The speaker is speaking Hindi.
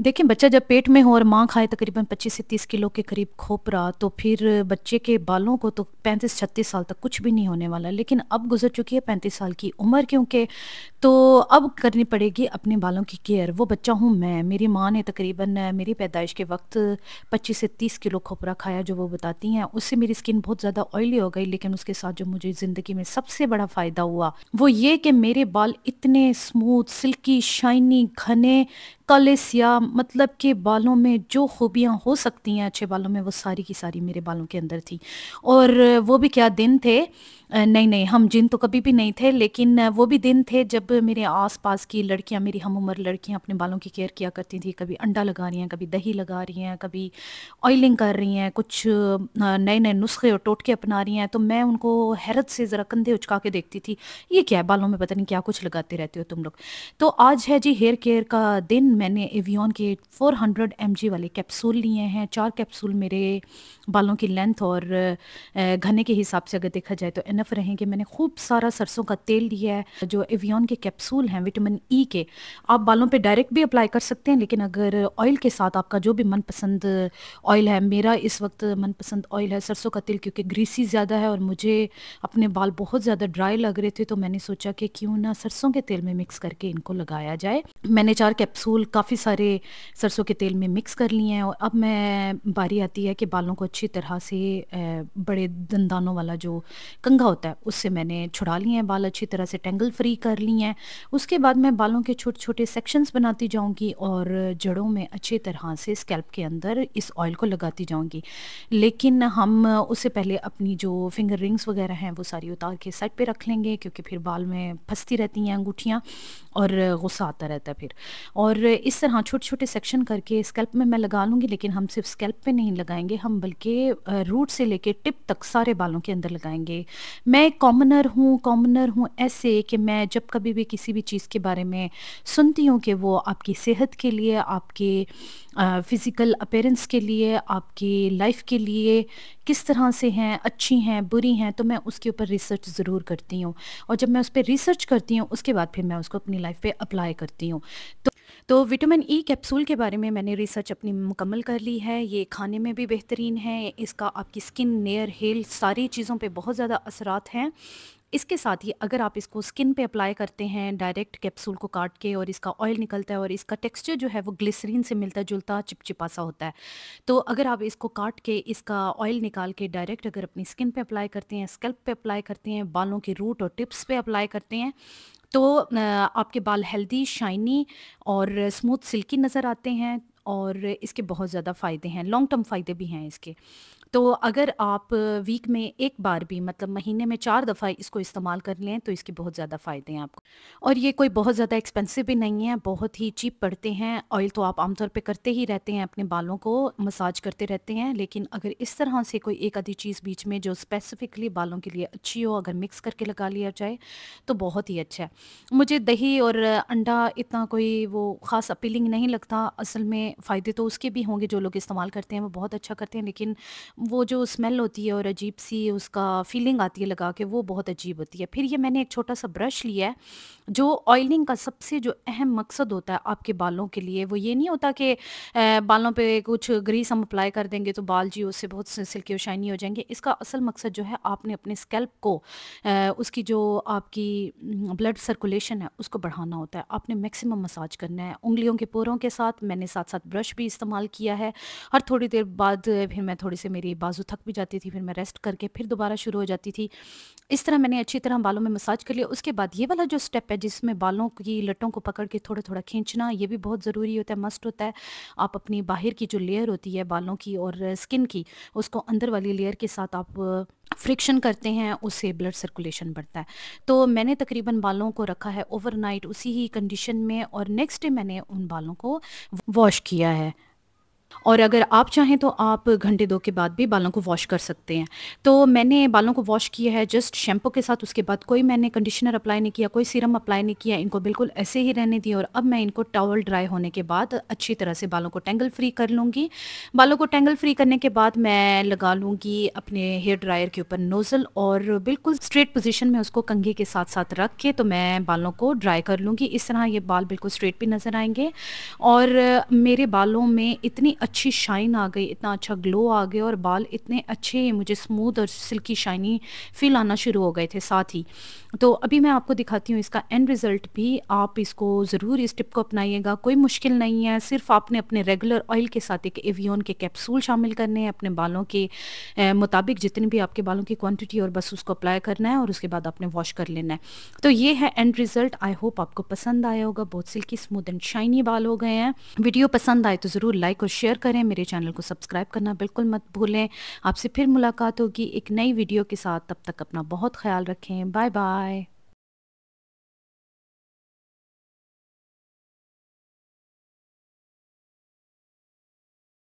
देखिए बच्चा जब पेट में हो और माँ खाए तकरीबन 25 से 30 किलो के करीब खोपरा तो फिर बच्चे के बालों को तो 35-36 साल तक कुछ भी नहीं होने वाला लेकिन अब गुजर चुकी है 35 साल की उम्र क्योंकि तो अब करनी पड़ेगी अपने बालों की केयर वो बच्चा हूँ मैं मेरी माँ ने तकरीबन मेरी पैदाइश के वक्त 25 से 30 किलो खोपरा खाया जो वो बताती हैं उससे मेरी स्किन बहुत ज़्यादा ऑयली हो गई लेकिन उसके साथ जो मुझे ज़िंदगी में सबसे बड़ा फ़ायदा हुआ वो ये कि मेरे बाल इतने स्मूथ सिल्की शाइनी घने काले सिया मतलब के बालों में जो खूबियाँ हो सकती हैं अच्छे बालों में वो सारी की सारी मेरे बालों के अंदर थी और वो भी क्या दिन थे नहीं नहीं हम जिन तो कभी भी नहीं थे लेकिन वो भी दिन थे जब जब मेरे आसपास की लड़कियां मेरी हम उम्र लड़कियां अपने बालों की केयर किया करती थी कभी अंडा लगा रही हैं कभी दही लगा रही हैं कभी ऑयलिंग कर रही हैं कुछ नए नए नुस्खे और टोटके अपना रही हैं तो मैं उनको हैरत से ज़रा कंधे उचका के देखती थी ये क्या है बालों में पता नहीं क्या कुछ लगाते रहते हो तुम लोग तो आज है जी हेयर केयर का दिन मैंने एवियन के फोर हंड्रेड वाले कैप्सूल लिए हैं चार कैप्सूल मेरे बालों की लेंथ और घने के हिसाब से अगर देखा जाए तो इनफ रहेंगे मैंने खूब सारा सरसों का तेल लिया है जो एवियन के कैप्सूल हैं विटामिन ई e के आप बालों पे डायरेक्ट भी अप्लाई कर सकते हैं लेकिन अगर ऑयल के साथ आपका जो भी मनपसंद ऑयल है मेरा इस वक्त मनपसंद ऑयल है सरसों का तेल क्योंकि ग्रीसी ज़्यादा है और मुझे अपने बाल बहुत ज़्यादा ड्राई लग रहे थे तो मैंने सोचा कि क्यों ना सरसों के तेल में मिक्स करके इनको लगाया जाए मैंने चार कैप्सूल काफ़ी सारे सरसों के तेल में मिक्स कर लिए हैं और अब मैं बारी आती है कि बालों को अच्छी तरह से बड़े दंदानों वाला जो कंघा होता है उससे मैंने छुड़ा लिए हैं बाल अच्छी तरह से टेंगल फ्री कर लिए हैं हैं उसके बाद मैं बालों के छोटे छोटे सेक्शंस बनाती जाऊंगी और जड़ों में अच्छे तरह से स्कैल्प के अंदर इस ऑयल को लगाती जाऊंगी लेकिन हम उससे पहले अपनी जो फिंगर रिंग्स वगैरह हैं वो सारी उतार के साइड पर रख लेंगे क्योंकि फिर बाल में फंसती रहती हैं अंगूठियाँ और गुस्सा आता रहता है फिर और इस तरह छोटे छोटे सेक्शन करके स्कैल्प में मैं लगा लूँगी लेकिन हम सिर्फ स्कैल्प पे नहीं लगाएंगे हम बल्कि रूट से लेके टिप तक सारे बालों के अंदर लगाएंगे मैं कॉमनर हूँ कॉमनर हूँ ऐसे कि मैं जब कभी भी किसी भी चीज़ के बारे में सुनती हूँ कि वो आपकी सेहत के लिए आपके फ़िज़िकल अपेरेंस के लिए आपकी लाइफ के लिए किस तरह से हैं अच्छी हैं बुरी हैं तो मैं उसके ऊपर रिसर्च ज़रूर करती हूँ और जब मैं उस पर रिसर्च करती हूँ उसके बाद फिर मैं उसको अपनी लाइफ पर अप्लाई करती हूँ तो तो विटामिन ई कैप्सूल के बारे में मैंने रिसर्च अपनी मुकम्मल कर ली है ये खाने में भी बेहतरीन है इसका आपकी स्किन नेयर हेल सारी चीज़ों पे बहुत ज़्यादा असरात हैं इसके साथ ही अगर आप इसको स्किन पे अप्लाई करते हैं डायरेक्ट कैप्सूल को काट के और इसका ऑयल निकलता है और इसका टेक्सचर जो है वो ग्लिसरीन से मिलता जुलता चिपचिपा सा होता है तो अगर आप इसको काट के इसका ऑयल निकाल के डायरेक्ट अगर अपनी स्किन पे अप्लाई करते हैं स्कल्प पे अप्लाई करते हैं बालों के रूट और टिप्स पे अप्लाई करते हैं तो आपके बाल हेल्दी शाइनी और स्मूथ सिल्की नज़र आते हैं और इसके बहुत ज़्यादा फ़ायदे हैं लॉन्ग टर्म फ़ायदे भी हैं इसके तो अगर आप वीक में एक बार भी मतलब महीने में चार दफ़ा इसको इस्तेमाल कर लें तो इसके बहुत ज़्यादा फ़ायदे हैं आपको और ये कोई बहुत ज़्यादा एक्सपेंसिव भी नहीं है बहुत ही चीप पड़ते हैं ऑयल तो आप आमतौर पे करते ही रहते हैं अपने बालों को मसाज करते रहते हैं लेकिन अगर इस तरह से कोई एक आधी चीज़ बीच में जो स्पेसिफ़िकली बालों के लिए अच्छी हो अगर मिक्स करके लगा लिया जाए तो बहुत ही अच्छा है मुझे दही और अंडा इतना कोई वो ख़ास अपीलिंग नहीं लगता असल में फ़ायदे तो उसके भी होंगे जो लोग इस्तेमाल करते हैं वो बहुत अच्छा करते हैं लेकिन वो जो स्मेल होती है और अजीब सी उसका फीलिंग आती है लगा के वो बहुत अजीब होती है फिर ये मैंने एक छोटा सा ब्रश लिया है जो ऑयलिंग का सबसे जो अहम मकसद होता है आपके बालों के लिए वो ये नहीं होता कि बालों पे कुछ ग्रीस हम अप्लाई कर देंगे तो बाल जी उससे बहुत सिल्की और शाइनी हो जाएंगे इसका असल मकसद जो है आपने अपने स्कैल्प को उसकी जो आपकी ब्लड सर्कुलेशन है उसको बढ़ाना होता है आपने मैक्सिमम मसाज करना है उंगलियों के पोरों के साथ मैंने साथ साथ ब्रश भी इस्तेमाल किया है और थोड़ी देर बाद फिर मैं थोड़ी सी मेरी गई बाजू थक भी जाती थी फिर मैं रेस्ट करके फिर दोबारा शुरू हो जाती थी इस तरह मैंने अच्छी तरह बालों में मसाज कर लिया उसके बाद ये वाला जो स्टेप है जिसमें बालों की लटों को पकड़ के थोड़ा थोड़ा खींचना ये भी बहुत ज़रूरी होता है मस्ट होता है आप अपनी बाहर की जो लेयर होती है बालों की और स्किन की उसको अंदर वाली लेयर के साथ आप फ्रिक्शन करते हैं उससे ब्लड सर्कुलेशन बढ़ता है तो मैंने तकरीबन बालों को रखा है ओवरनाइट उसी ही कंडीशन में और नेक्स्ट डे मैंने उन बालों को वॉश किया है और अगर आप चाहें तो आप घंटे दो के बाद भी बालों को वॉश कर सकते हैं तो मैंने बालों को वॉश किया है जस्ट शैम्पू के साथ उसके बाद कोई मैंने कंडीशनर अप्लाई नहीं किया कोई सीरम अप्लाई नहीं किया इनको बिल्कुल ऐसे ही रहने दिया और अब मैं इनको टॉवल ड्राई होने के बाद अच्छी तरह से बालों को टेंगल फ्री कर लूँगी बालों को टेंगल फ्री करने के बाद मैं लगा लूँगी अपने हेयर ड्रायर के ऊपर नोज़ल और बिल्कुल स्ट्रेट पोजिशन में उसको कंघे के साथ साथ रख के तो मैं बालों को ड्राई कर लूँगी इस तरह ये बाल बिल्कुल स्ट्रेट भी नज़र आएंगे और मेरे बालों में इतनी अच्छी अच्छी शाइन आ गई इतना अच्छा ग्लो आ गया और बाल इतने अच्छे मुझे स्मूथ और सिल्की शाइनी फील आना शुरू हो गए थे साथ ही तो अभी मैं आपको दिखाती हूँ इसका एंड रिज़ल्ट भी आप इसको ज़रूर इस टिप को अपनाइएगा कोई मुश्किल नहीं है सिर्फ आपने अपने रेगुलर ऑयल के साथ एक एवियन के कैप्सूल शामिल करने हैं अपने बालों के मुताबिक जितने भी आपके बालों की क्वान्टिटी और बस उसको अप्लाई करना है और उसके बाद आपने वॉश कर लेना है तो ये है एंड रिज़ल्ट आई होप आपको पसंद आया होगा बहुत सिल्की स्मूथ एंड शाइनी बाल हो गए हैं वीडियो पसंद आए तो ज़रूर लाइक और शेयर करें मेरे चैनल को सब्सक्राइब करना बिल्कुल मत भूलें आपसे फिर मुलाकात होगी एक नई वीडियो के साथ तब तक अपना बहुत ख्याल रखें बाय बाय